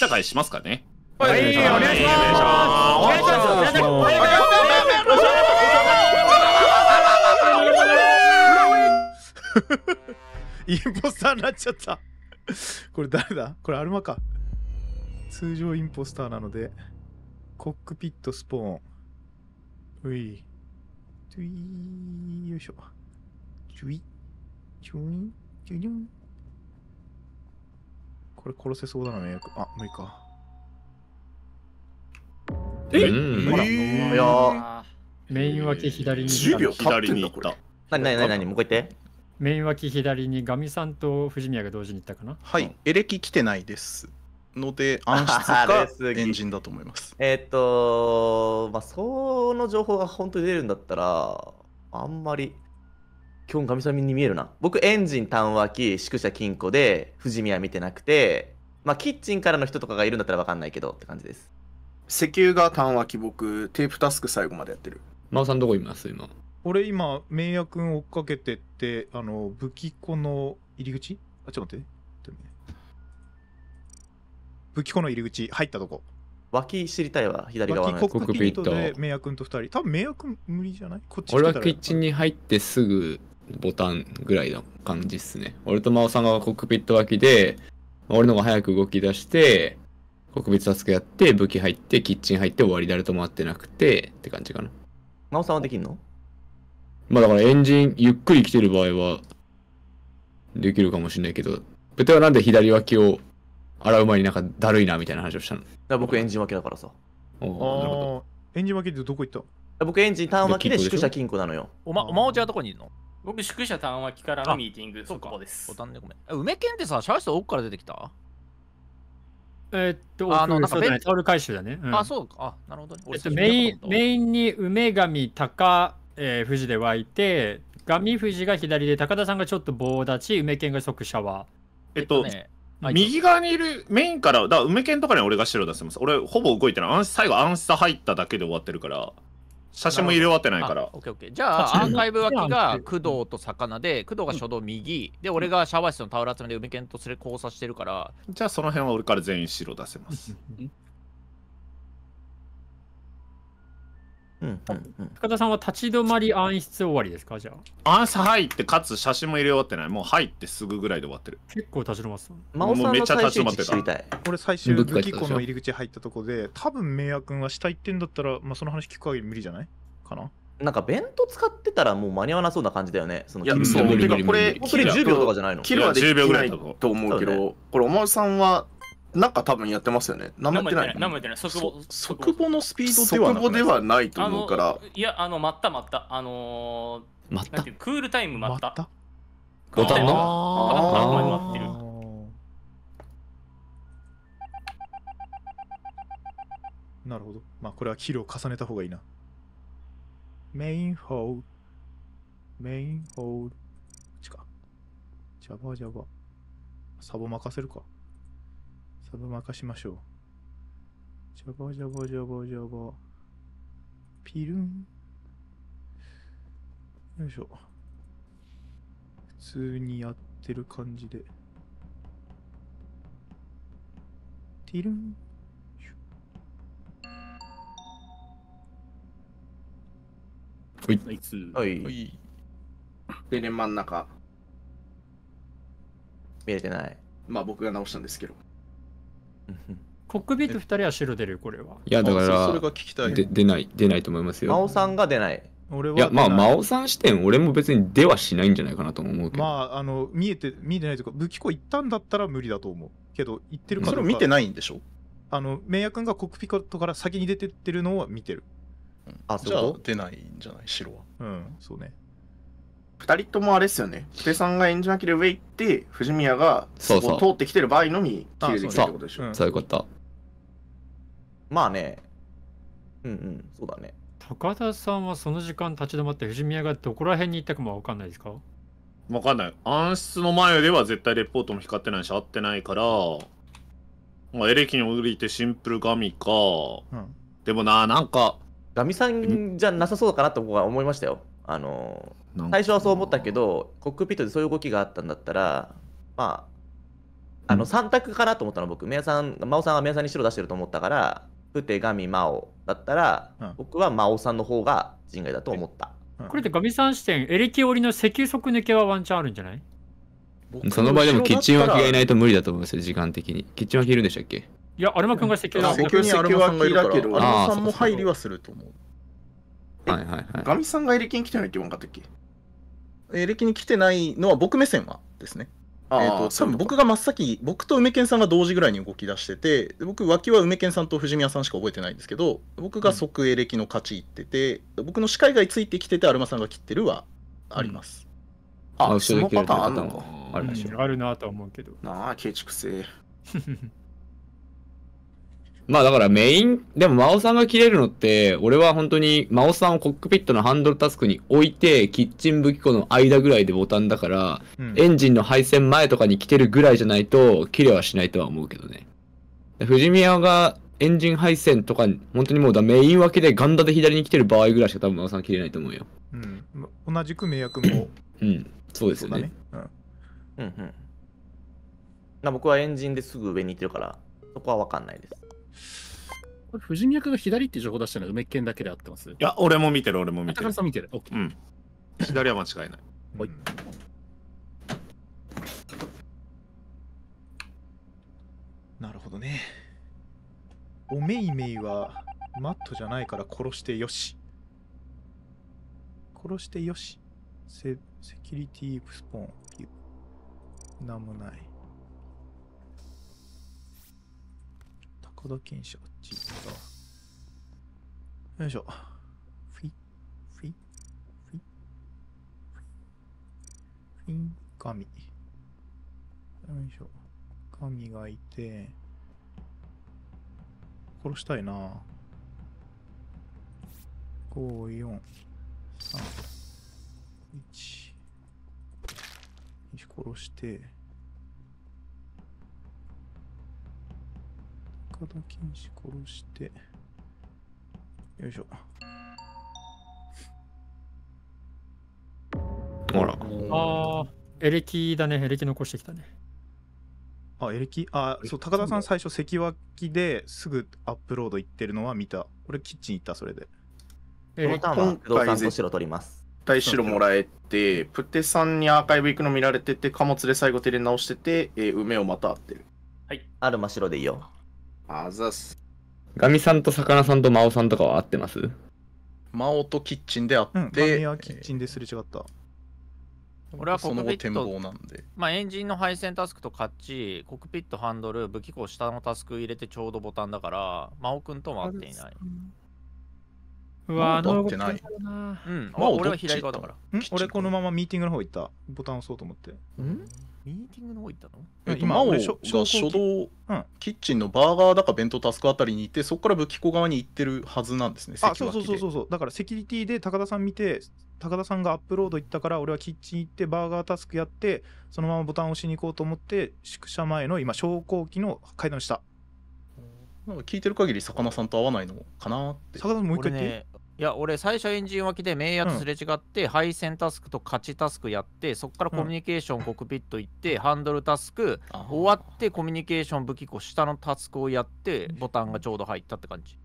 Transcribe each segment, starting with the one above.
たかしますかねはい、お願いしますお願いしますインポスターになっちゃったこれ誰だこれアルマか通常インポスターなのでコックピットスポーンういトゥイーよいしょちい、ちょい、ちこれ殺せそうだな、迷惑。あ、無理か。え、うん、ほら、えー、いやメイン脇左に行った。左に行った。何何何何もう一回言って。メイン脇左にガミさんと藤宮が同時に行ったかなはい、エレキ来てないです。ので暗室か エンジンだと思いますえっとまあその情報が本当に出るんだったらあんまり基本、かみさみに見えるな。僕、エンジン、単和宿舎、金庫で、富士見見てなくて、まあ、キッチンからの人とかがいるんだったらわかんないけどって感じです。石油が単和機、僕、テープタスク最後までやってる。真央さん、どこいます今。俺、今、明夜君追っかけてって、あの、武器庫の入り口あ、ちょっと待って。武器庫の入り口、入ったとこ。脇知りたいわ、左側の。脇コックピットで、メイヤ君と2人。多分メイヤ君無理じゃないこっち俺はキッチンに入ってすぐボタンぐらいの感じっすね。俺と真央さんがコックピット脇で、俺の方が早く動き出して、コックピットタスクやって、武器入って、キッチン入って終わり誰とも会ってなくて、って感じかな。真央さんはできんのまあだからエンジンゆっくり来てる場合は、できるかもしれないけど、プテはなんで左脇を洗う前になんかだるいなみたいな話をしたのだ僕エンジン脇だからさ。ああ、エンジン脇ってどこ行った僕エンジンターン脇で宿舎金庫なのよ。おま、おまおちはどこにいるの僕、宿舎ん話きからのミーティング、そこです。ボタンでごめん。梅県ってさ、シャワ室奥から出てきたえー、っと、あの、なんかベタオル回収だね。うん、あ、そうか。あ、なるほど、ね、えっと、メイン、メインに梅神、高、えー、富士で湧いて、神富士が左で、高田さんがちょっと棒立ち、梅県が即シャワー。えっと、ね右側にいるメインから、だ梅犬とかに俺が白出せます。俺、ほぼ動いてない。暗最後、暗殺入っただけで終わってるから。写真も入れ終わってないから。オッケーオッケー。じゃあ、アーカイブ脇が工藤と魚で、工藤が初動右、で、俺がシャワー室のタオル集めで梅犬とすれ交差してるから。じゃあ、その辺は俺から全員白出せます。うんうんうん、深田さんは立ち止まり暗室終わりですかじゃあ暗室入ってかつ写真も入れ終わってないもう入ってすぐぐらいで終わってる結構立ち止まってたもうめっちゃ立ち止まってたれ最終武器庫の入り口入ったとこで多分明也君は下行ってんだったら、まあ、その話聞く限り無理じゃないかななんかベント使ってたらもう間に合わなそうな感じだよね。そのいや、そう、けど。これ、キル10秒とかじゃないのキルは10秒ぐらいだと思うけど、ね、これ、お前さんはなんか多分やってますよね。何もやってない。何もやってない。即母速母のスピードでは即母ではないと思うから。いや、あの、待った待った。あのー、待ったクールタイム待った。ったボタンの待ってる。なるほど。まあこれはキルを重ねた方がいいな。メインホール。メインホール。こっちか。ジャバジャバ。サボ任せるか。サブ任しましょう。ジョボジョボジョボジョボ。ピルン。よいしょ。普通にやってる感じで。ティルン。はい。はい。はい。で、ね、真ん中。見えてない。まあ僕が直したんですけど。コックピット2人は白出るよ、これは。いや、だから、それが聞きたい。で出ない、出ないと思います真よ。央さんが出ない。俺はいや、まあ、真央さん視点、俺も別に出はしないんじゃないかなと思うけど。まあ、あの、見えて、見えてないというか、武器庫行ったんだったら無理だと思う。けど、行ってるかそれ見てないんでしょあの、明夜君がコックピットから先に出てってるのは見てる。あ、そじゃあ出ないんじゃない白は。うん、そうね。2人ともあれですよね布袋さんが演じなければ行いって藤宮がそこを通ってきてる場合のみ起立でってことでしょそういうことまあねうんうんそうだね高田さんはその時間立ち止まって藤宮がどこら辺に行ったかも分かんないですか分かんない暗室の前では絶対レポートも光ってないし合ってないから、まあ、エレキに降りてシンプル神か、うん、でもななんかガミさんじゃなさそうかなと僕は思いましたよあのー最初はそう思ったけどコックピットでそういう動きがあったんだったらまああの3択かなと思ったの僕明さん真央さんは明さんに白出してると思ったからプテガミ真央だったら、うん、僕は真央さんの方が人外だと思った、うん、これってガミさん視点エレキオリの赤速抜けはワンチャンあるんじゃないその場合でもキッチン脇がいないと無理だと思いますよ時間的にキッチン脇いるんでしたっけいやアルマ君が赤足だ赤足だけどアルマさんも入りはすると思うはいはいはいガミさんがエレキに来てないって言わんかったっけエレキに来てないのは僕目線はですね。えーと、多分僕が真っ先僕と梅健さんが同時ぐらいに動き出してて僕脇は梅健さんと藤宮さんしか覚えてないんですけど僕が即エレキの勝ち行ってて、うん、僕の視界外ついてきててアルマさんが切ってるはあります、うん、あそのパターンあるのかあるなと思うけどなあ建築性。まあだからメイン、でも真央さんが切れるのって、俺は本当に真央さんをコックピットのハンドルタスクに置いて、キッチン武器庫の間ぐらいでボタンだから、うん、エンジンの配線前とかに来てるぐらいじゃないと、切れはしないとは思うけどね。藤宮がエンジン配線とか、本当にもうだメイン分けでガンダで左に来てる場合ぐらいしか多分真央さん切れないと思うよ。うん。同じく迷惑も。うん。そうですよね。うねうん。うんうん。僕はエンジンですぐ上に行ってるから、そこはわかんないです。これ、婦人役が左って情報出したのは梅県だけで合ってますいや、俺も見てる、俺も見てる。田さん見てる。オッうん。左は間違いない。はいなるほどね。おめいめいはマットじゃないから殺してよし。殺してよし。セセキュリティスポーン。ピなんもない。コー検証、あっち行よいしょ。フィ、フィ、フィ、フィ、フィン、神よいしょ。神がいて、殺したいな5、4、3、1。殺して、ただ禁止殺して、よいしょ。ほら。ああ、エレキだね、エレキ残してきたね。あ、エレキあ、そう、高田さん最初、関脇ですぐアップロード行ってるのは見た。俺、キッチン行った、それで。えー、ります。対白もらえて、プテさんにアーカイブ行くの見られてて、貨物で最後手で直してて、えー、梅をまた合ってる。はい。ある真白でいいよ。あざす。ガミさんと魚さんとマ央さんとかは合ってますマ央とキッチンであって、うん、ガミはキッチンですれ違った。俺はコックピット、なんでまあ、エンジンの配線タスクとカッチ、コクピット、ハンドル、武器庫、下のタスク入れてちょうどボタンだから、マ央くんとも合っていない。うわ、あの動ない。うん、俺は左側だから。俺このままミーティングの方行った。ボタン押そうと思って。うんミーティングの方行ったの今、っと、が初動、キッチンのバーガーだか弁当タスクあたりに行って、そこから武器庫側に行ってるはずなんですね、あそうそうそうそう、だからセキュリティで高田さん見て、高田さんがアップロード行ったから、俺はキッチン行って、バーガータスクやって、そのままボタン押しに行こうと思って、宿舎前の今、昇降機の階段下。なんか聞いてる限り、魚さんと会わないのかなって。魚さんもう一回言って、ね、いや俺最初エンジン脇でメイとすれ違って、うん、配線タスクと勝ちタスクやってそこからコミュニケーション、うん、コクピット行ってハンドルタスク終わってコミュニケーション武器庫下のタスクをやってボタンがちょうど入ったって感じ。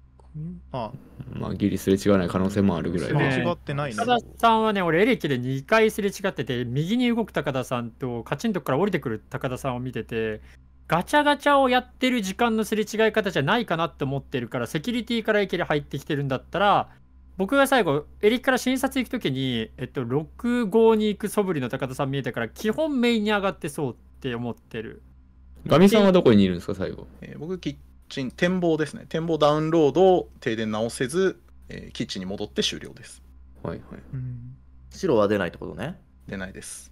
あまあギリすれ違わない可能性もあるぐらいすれ違ってないね高田さんはね俺エレキで2回すれ違ってて右に動く高田さんとカチンとこから降りてくる高田さんを見ててガチャガチャをやってる時間のすれ違い方じゃないかなって思ってるからセキュリティからいレキで入ってきてるんだったら僕が最後エリックから診察行く時に、えっと、6号に行く素振りの高田さん見えたから基本メインに上がってそうって思ってるガミさんはどこにいるんですか最後、えー、僕キッチン展望ですね展望ダウンロード停電直せず、えー、キッチンに戻って終了ですはいはい、うん、白は出ないってことね出ないです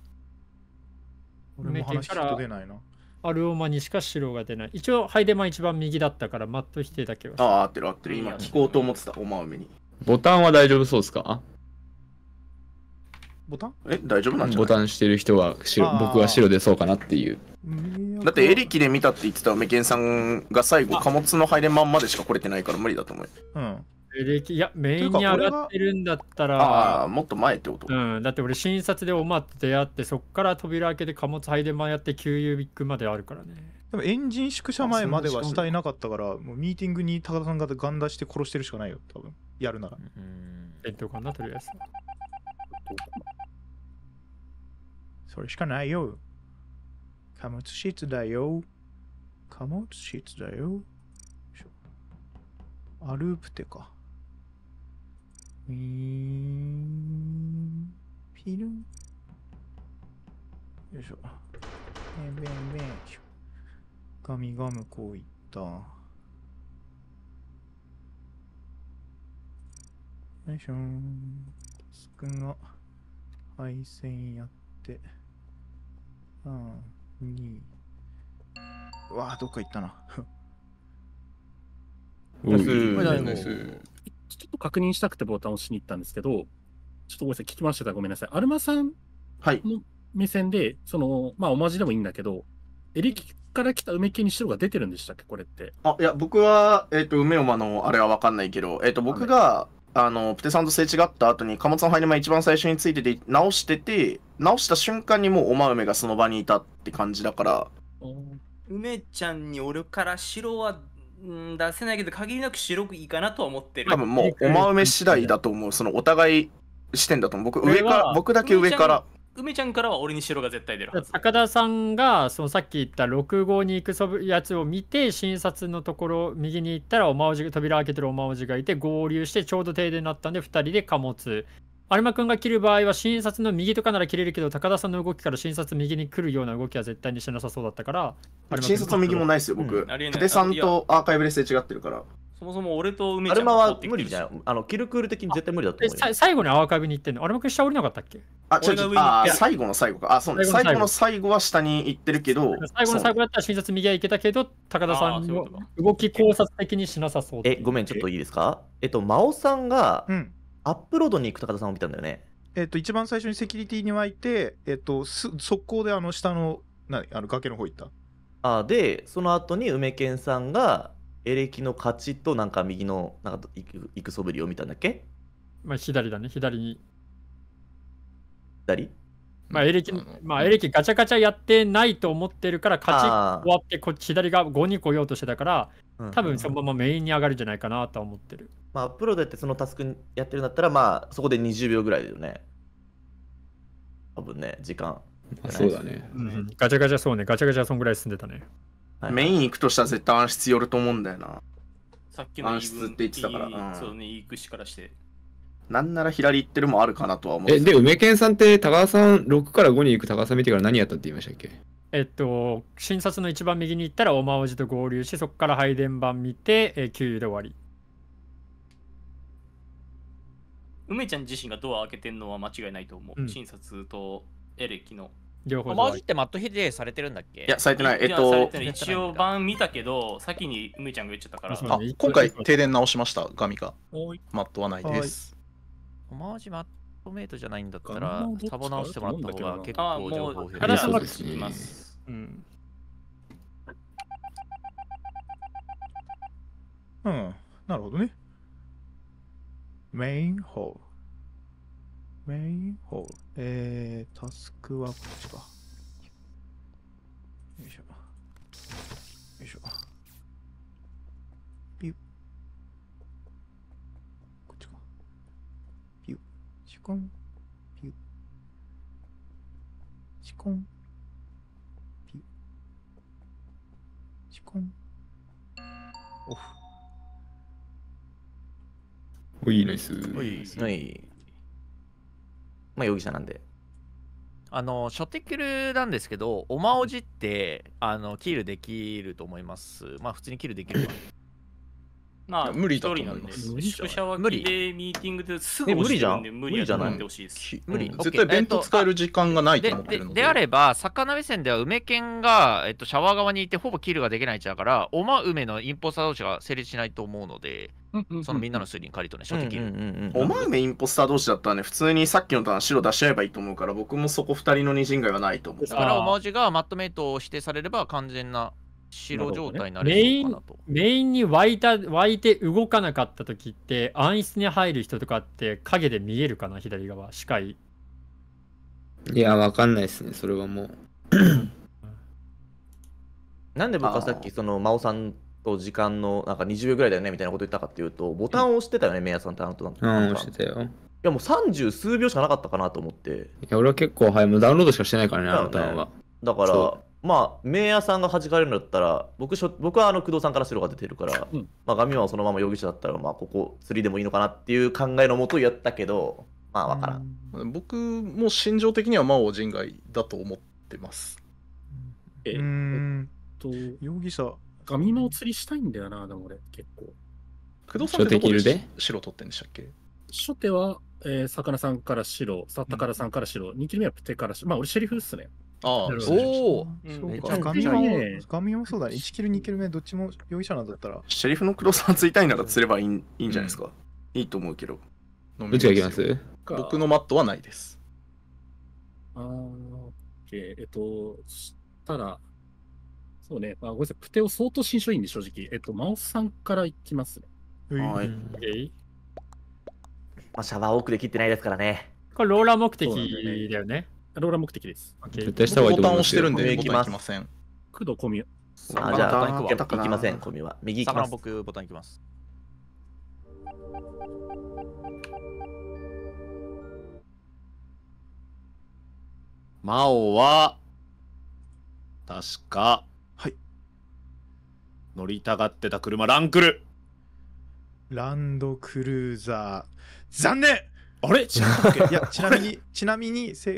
俺も話聞くと出ないなアルオマにしか白が出ない一応ハイデマ一番右だったからマット否定だけはああ合ってる合ってる今聞こうと思ってたおまうめにボタンは大丈夫そうですかボタンえ、大丈夫なんじゃないボタンしてる人は白僕は白でそうかなっていう。だってエレキで見たって言ってたメケンさんが最後貨物の入れまんまでしか来れてないから無理だと思う。うん。エレキいやメインに上がってるんだったらあもっと前ってことうんだって俺診察でおまと出会ってそっから扉開けて貨物配電盤やって給油ビッグまであるからねでもエンジン宿舎前までは下いなかったからもうミーティングに高田さんがガン出して殺してるしかないよ多分やるなら。うん。弁当かな、とりあえず。それしかないよ。貨物室だよ。貨物室だよ。アループテか。ウィーン、ピルン。よいしょ。んべんべん。ガミガムこういった。よいしょん。スクが配線やって、3、2、うわあどっか行ったな。ナイス。ちょっと確認したくてボタンを押しに行ったんですけど、ちょっとごめんなさい、聞きましたらごめんなさい。アルマさんの目線で、はい、その、まあ、おまじでもいいんだけど、エリキから来た梅系に白が出てるんでしたっけ、これって。あ、いや、僕は、えっ、ー、と、梅馬のあれは分かんないけど、えっ、ー、と、僕が、あのプテさんとすれ違った後に貨物の入り前一番最初についてて直してて直した瞬間にもうおまうめがその場にいたって感じだから梅ちゃんにおるから白は出せないけど限りなく白くいいかなとは思ってる多分もうおまうめ次第だと思うそのお互い視点だと思う僕上から僕だけ上から梅ちゃんからは俺に白が絶対出るはず高田さんがそのさっき言った6号に行くやつを見て診察のところ右に行ったらおまおじ扉開けてるおまおじがいて合流してちょうど停電になったんで2人で貨物有馬くんが切る場合は診察の右とかなら切れるけど高田さんの動きから診察右に来るような動きは絶対にしなさそうだったから診察の右もないですよ僕、うん、さんとアーカイブレスで違ってるからそもそも俺と梅ちゃんアルマは無理じゃん。あの、キルクール的に絶対無理だと思う最後に青カビに行ってんのアルマ君下降りなかったっけあ、違う違と、あ、最後の最後か。あ、そうね。最後の最後は下に行ってるけど。最後の最後だったら診察右へ行けたけど、高田さんの動き考察的にしなさそう。え、ごめん、ちょっといいですかえっと、真央さんがアップロードに行く高田さんを見たんだよね。えっと、一番最初にセキュリティに湧いて、えっと、す速攻であの下の、なあの崖の方行った。あ、で、その後に梅健さんが、エレキの勝ちとなんか右のなんか行く行くそぶりを見たんだっけまあ左だね、左に。左まあエレキ、まあエレキガチャガチャやってないと思ってるから、勝ち終わってこ左が5に来ようとしてたから、多分そのままメインに上がるんじゃないかなと思ってる。まあプロでってそのタスクやってるんだったら、まあそこで20秒ぐらいだよね。多分ね、時間。そうだね、うん。ガチャガチャそうね、ガチャガチャそんぐらい進んでたね。はい、メイン行くとしたら絶対暗室寄ると思うんだよな。さっきの暗室って言ってたから。そうね、行くしからして。なんなら左行ってるもあるかなとは思う。え、で、梅健さんって、高川さん、6から5に行く高川さん見てから何やったって言いましたっけえっと、診察の一番右に行ったら、おまおじと合流し、そこから配電盤見て、えー、給油で終わり。梅ちゃん自身がドア開けてるのは間違いないと思う。うん、診察とエレキの両方マジってマットヒデされてるんだっけいや、されてない。えっと、一応版見たけど、先にむいちゃんが言っちゃったから。あ今回、停電直しました、ガミが。マットはないです。マジマットメイトじゃないんだったら、サボ直してもらった方が結構情報減る。そうですね。うん。うん、なるほどね。メインホール。メインホール。えー、タスクはこっちか。よいしょ。よいしょ。ピュッ。こっちか。ピュッ。チコン。ピュッ。チコン。ピュッ。チコン。オフ。おい、ナイス。おい、ナイス。まあ、容疑者なんで。あの初手キルなんですけど、おまおじってあのキルできると思います。まあ、普通にキルできるまあ、無理だと思います。無理でミーティングですぐ無理じゃん無理じゃない。無理。絶対弁当使える時間がないと思ってるので。であれば、魚目線では梅犬が、えっと、シャワー側にいてほぼキルができないちゃうから、おま梅のインポスター同士が成立しないと思うので、そのみんなの推理に借りとね、初的に。おま梅インポスター同士だったらね、普通にさっきのターン白出し合えばいいと思うから、僕もそこ二人の二人いはないと思う。だからおまじがマットメイトを指定されれば完全な白状態になれそうかなと、ね、メインに湧いた湧いて動かなかった時って暗室に入る人とかって影で見えるかな左側視界いやわかんないですねそれはもうなんで僕はさっきその真央さんと時間のなんか20秒ぐらいだよねみたいなこと言ったかっていうとボタンを押してたよね、うん、メイヤさんってあのとなんうん押してたよいやもう30数秒しかなかったかなと思っていや俺は結構はいもうダウンロードしかしてないからねあのターンはだからまあ、名屋さんが弾かれるんだったら、僕しょ僕はあの工藤さんから白が出てるから、うん、まあ、ガミはそのまま容疑者だったら、まあ、ここ釣りでもいいのかなっていう考えのもとやったけど、まあ、わからん。ん僕も心情的には魔王人外だと思ってます。えー、っと、容疑者。ガミの釣りしたいんだよな、でも俺、結構。工藤さんってどこで白取ってんでしたっけ初手は、えー、魚さんから白、サッタカラさんから白、2キロ目はプテから白、まあ、俺シェリフっすね。ああ、おお、めちゃガミも、もそうだ、1キル、2キル目、どっちも容疑者なんだったら。シェリフのクロスはついたいなら釣ればいい,、ん、いいんじゃないですか。いいと思うけど。どっちがいきます僕のマットはないです。ああ、OK。えっと、したら、そうね、あ、ごめんなさい、プテオ相当新書いで、正直。えっと、マウスさんからいきますね。はい。まあ、シャワー多くで切ってないですからね。これ、ローラー目的だよね。ローラー目的です。絶対した方がいいと思います。ボタン押してるんで、行きませんあ、じゃあ、行きません、小宮は。右行きます。僕、ボタン行きます。真央は、確か、はい。乗りたがってた車、ランクル。ランドクルーザー。残念あれっいや、ちなみに、ちなみに、せ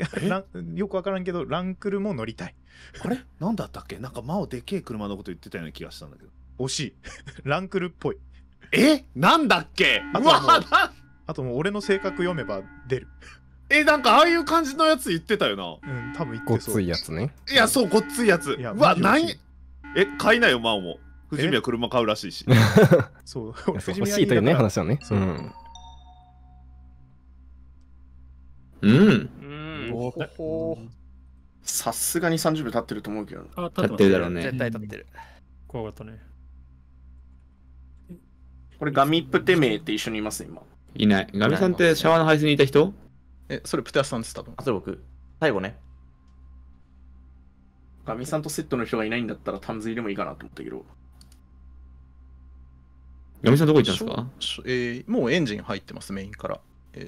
よくわからんけど、ランクルも乗りたい。あれなんだったっけなんか、マオでけえ車のこと言ってたような気がしたんだけど。惜しい。ランクルっぽい。えなんだっけうわあともう俺の性格読めば出る。え、なんかああいう感じのやつ言ってたよな。うん、多分言ってそう。ごっついやつね。いや、そう、ごっついやつ。やうわ、ない。え、買いなよ、マオも。富士見は車買うらしいし。そう、欲しいというね、話はね。うん。うん。さすがに30秒経ってると思うけど。あ、経ってるだろうね。絶対経ってる。怖かったね。これガミプテメーって一緒にいます、今。いない。ガミさんってシャワーの配信にいた人え、それプテアさんでったと。あ、それ僕。最後ね。ガミさんとセットの人がいないんだったら、ズイでもいいかなと思ったけど。ガミさんどこ行ったんですかえー、もうエンジン入ってます、メインから。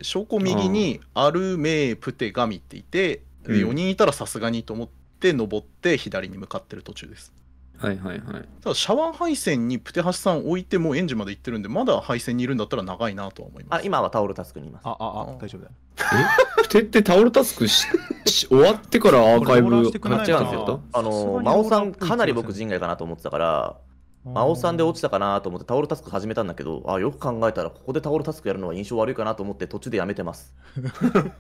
証拠右にアルメープテガミっていて、うん、4人いたらさすがにと思って登って左に向かってる途中です。はいはいはい。ただシャワー配線にプテハシさん置いてもうエンジンまで行ってるんで、まだ配線にいるんだったら長いなとは思います。あ、今はタオルタスクにいます。あ、あ、あ、大丈夫だええプテってタオルタスクし終わってからアーカイブ、間違うんですよ。あの、真央さん、かなり僕人外かなと思ってたから、まあ、さんで落ちたかなと思ってタオルタスク始めたんだけどあよく考えたらここでタオルタスクやるのは印象悪いかなと思って途中でやめてます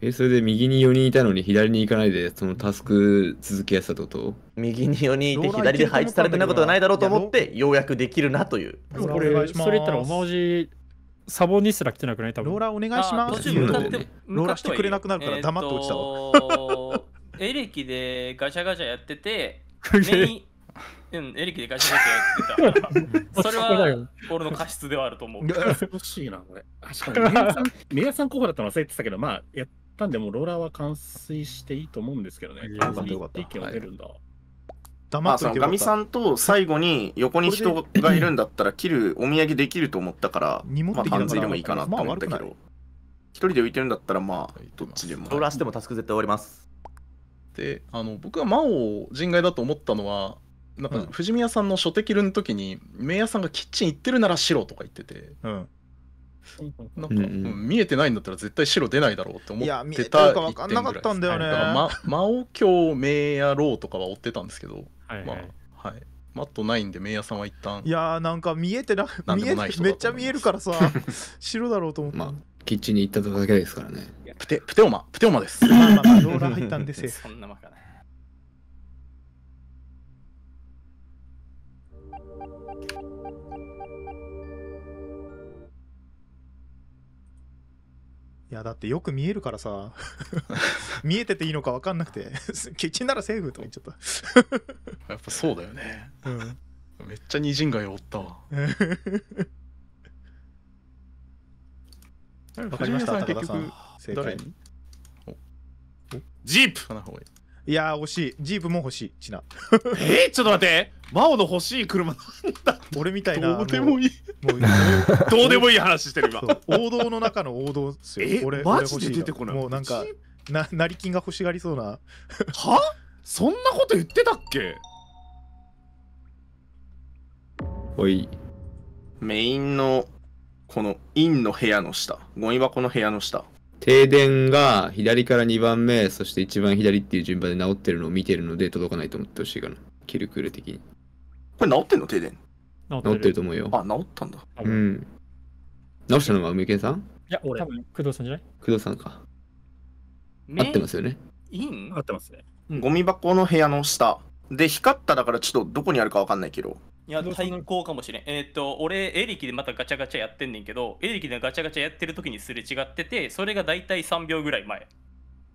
えそれで右に4人いたのに左に行かないでそのタスク続けやすさとと右に4人いて左で配置されてないことがないだろうと思ってようやくできるなというこれそれ言ったらおまおじサボにすら来てなくない多分ローラーお願いしますローラーしてくれなくなるから黙って落ちたわ、えー、エレキでガチャガチャやっててメイン、うん、エレキで会社ってた それは俺の過失ではあると思う。恐ろしいな、これ。確かに、メヤさん、さん候補だったの忘れてたけど、まあ、やったんで、もローラーは完遂していいと思うんですけどね。完遂って意見が出るんだ。はいまあ、そのガミさんと最後に横に人がいるんだったら切るお土産できると思ったからまあ半税でもいいかなと思ったけど一、人で浮いてるんだったらまあどっちでもローラーしてもタスク絶対終わりますてあの僕は魔王人外だと思ったのはなんか富士宮さんの書摘論の時に名屋さんがキッチン行ってるなら白とか言ってて、うん、なんか、うんうん、見えてないんだったら絶対白出ないだろうって思ってたか分かんなかったんだよね、はい、ま、魔王日名野郎とかは追ってたんですけどはい、まあはいマットないんで名屋さんは一旦いやーなんか見えてな見えないめっちゃ見えるからさ白だろうと思った、まあ、キッチンに行っただけですからねプテ、プテオマ、プテオマです。まあまあローラー入ったんでセーフ。そんなバかな。いやだってよく見えるからさ 見えてていいのか分かんなくて キッチンならセーフと思っちゃったやっぱそうだよね。うん、めっちゃにんが街おったわ。かりました藤井高田さん結局正解にジープいやー惜しいジープも欲しいちなえー、ちょっと待ってマオの欲しい車なんだ俺みたいなどうでもいいもう どうでもいい話してる今王道の中の王道っすよえ俺マジで出てこないもうなんかな成金が欲しがりそうなはそんなこと言ってたっけおいメインのこのインの部屋の下ゴミ箱の部屋の下停電が左から2番目、そして一番左っていう順番で治ってるのを見てるので届かないと思ってほしいかな。キルクール的に。これ治ってんの停電。治ってると思うよ。あ、治ったんだ。うん。直したのは梅健さんいや、俺。多分工藤さんじゃない工藤さんか。合ってますよね。いいん合ってますね。ゴミ箱の部屋の下。で、光っただからちょっとどこにあるかわかんないけど、いや、対抗かもしれん。えーっと、俺、エレキでまたガチャガチャやってんねんけど、エレキでガチャガチャやってる時にすれ違ってて、それがだいたい3秒ぐらい前。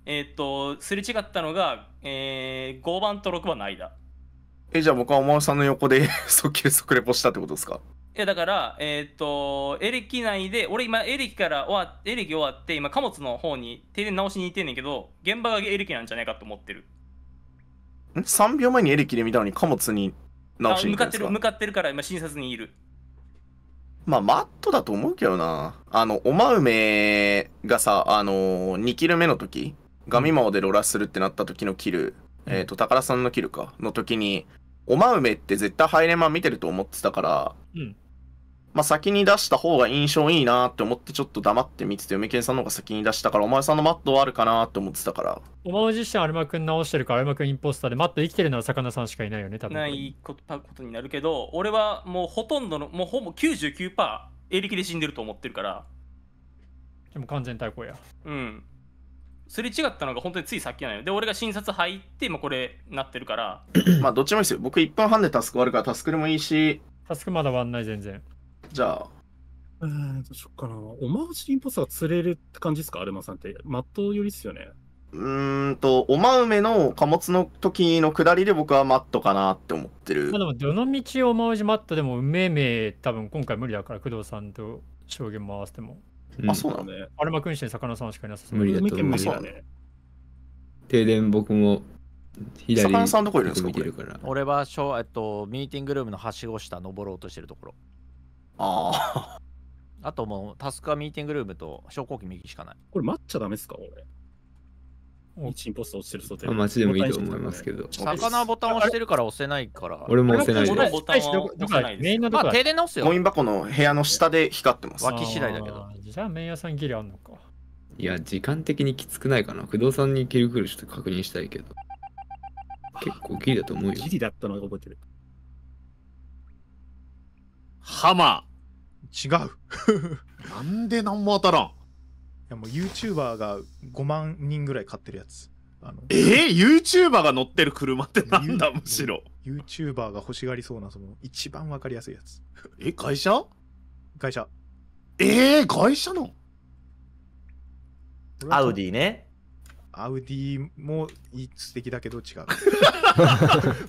えーっと、すれ違ったのが、えー、5番と6番の間。え、じゃあ僕はおまさんの横で即 球即レポしたってことですかいやだから、えーっと、エレキ内で、俺今、エレキから終わっ、エレキ終わって、今、貨物の方に停電直しに行ってんねんけど、現場がエレキなんじゃないかと思ってる。ん ?3 秒前にエレキで見たのに貨物にしに向かってる向かってるから今診察にいるまあマットだと思うけどなあのおまうめがさあの2キル目の時ガミマオでロラするってなった時のキル、うん、えっ、ー、と宝さんのキルかの時におまうめって絶対ハイレマン見てると思ってたから、うん、まあ、先に出した方が印象いいなって思ってちょっと黙って見てて、梅健さんの方が先に出したから、お前さんのマットはあるかなって思ってたから。お前自身アルマ君直してるから、アルマ君インポスターで、マット生きてるなは魚さんしかいないよね、多分。ないことことになるけど、俺はもうほとんどの、もうほぼ99%、エリキで死んでると思ってるから。でも完全対抗や。うん。すれ違ったのが本当についさっきなのよ。で、俺が診察入って、もこれなってるから。まあ、どっちもいいですよ。僕1分半でタスク終わるから、タスクでもいいし。タスクまだ終わんない、全然。じゃあ。えー、どうしよっかな。おまうジュインポスター釣れるって感じですかアルマさんって。マット寄りっすよね。うーんと、おまうめの貨物の時の下りで僕はマットかなって思ってる。まあ、でも、どの道を回しマットでも、うめえめ、え、多分今回無理だから、工藤さんと証言回しても。うん、あ、そうだね。アルマ君主に魚さんしかいなさそう。無理だと思う。停電僕も左魚さんどこいるんですか俺はショ、えっと、ミーティングルームのはしご下登ろうとしてるところ。ああ。あともう、タスクはミーティングルームと昇降機右しかない。これ待っちゃダメですか俺。一インポスト落ちてる外で。あ、街でもいいと思いますけど。魚ボタン押してるから押せないから。俺も押せないです。ボタン押せないです。まあ、停電直すよ。コイン箱の部屋の下で光ってます。脇次第だけど。じゃあ、麺屋さんギリあんのか。いや、時間的にきつくないかな。不動産に切り来る人確認したいけど。結構ギリだと思うよ。ギリだったの覚えてる。ハマー。違う。なんで何も当たらん。いやもう YouTuber が5万人ぐらい買ってるやつ。あのえー、?YouTuber が乗ってる車ってなんだむしろ。YouTuber が欲しがりそうな、その一番わかりやすいやつ。え、会社会社。えー、会社のアウディね。アウディも素敵だけど違う。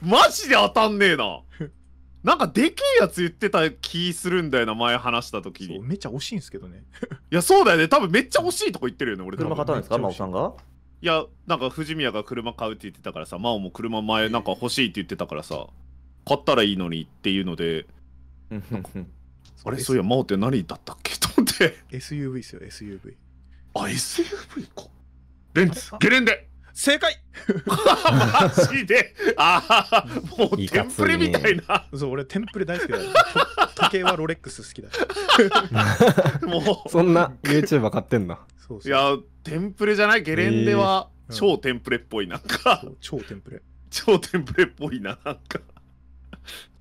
マジで当たんねえな。なんかでけえやつ言ってた気するんだよな、前話した時に。めっちゃ惜しいんですけどね。いや、そうだよね。多分めっちゃ惜しいとこ言ってるよね、俺車買ったんですか、真央さんがいや、なんか藤宮が車買うって言ってたからさ、真央も車前なんか欲しいって言ってたからさ、買ったらいいのにっていうので、あれ、そういや、真央って何だったっけと思って。SUV ですよ、SUV。あ、SUV か。レンツ、ゲレンデ正解マジでああもうテンプレみたいなそう俺テンプレ大好きだよ 時計はロレックス好きだもうそんな YouTuber 買ってんなそうそういやテンプレじゃないゲレンデは超テンプレっぽいなんか、うん、超テンプレ超テンプレっぽいななんか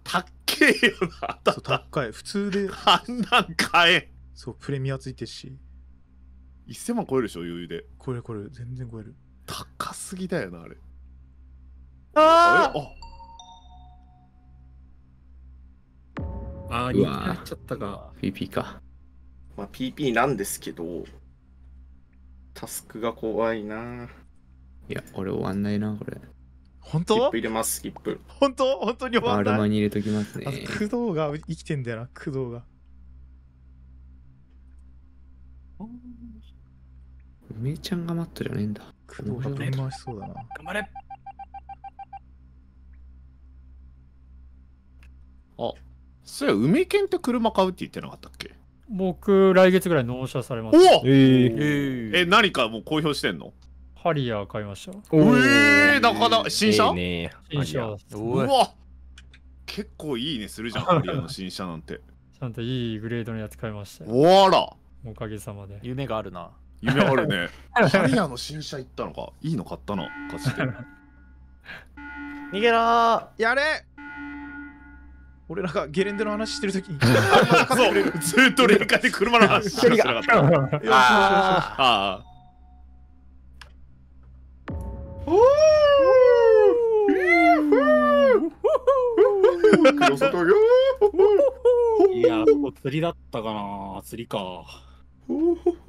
たっけえよな高い普通であんなん買えそうプレミアついてるし1000万超えるでしょ余裕で超える超える全然超える高すぎだよなあれあああーああ、ーっちゃったか PP か。まあ、PP なんですけど、タスクが怖いな。いや、俺終わんないな、これ。本スキップ入れます、スキップ。本当本当に終わアルマに入れときますねあ。工藤が生きてんだよな工藤が梅ちゃんがマットじゃねえんだ。工藤じゃ回しそうだな。頑張れあ、そうや、梅犬って車買うって言ってなかったっけ僕、来月ぐらい納車されます。おえー、えー、何かもう公表してんのハリアー買いました。ええー、なかなか、新車、えー、新車。うわ結構いいねするじゃん、ハリアーの新車なんて。ちゃんといいグレードのやつ買いました。おらおかげさまで。夢があるな。夢あるね。キ ャリアの新車行ったのか。いいの買ったの。かつて。逃げろやれ俺なんかゲレンデの話してるとき ずっと連ンで車の話してなかった。ああ。おおいや、そこ釣りだったかな釣りか。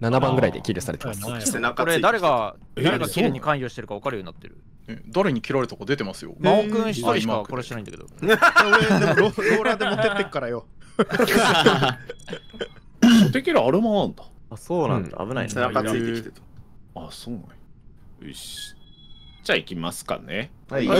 7番ぐらいでキルされてます。これ誰が誰がキルに関与してるか分かるようになってる。誰に切られたか出てますよ。真央くん一人しか殺してないんだけど。俺でもローラーで持ってってっからよ。テキラアルマなんだ。あ、そうなんだ。危ない背中ついてきてた。あ、そうなんよし。じゃあ行きますかね。はい。きま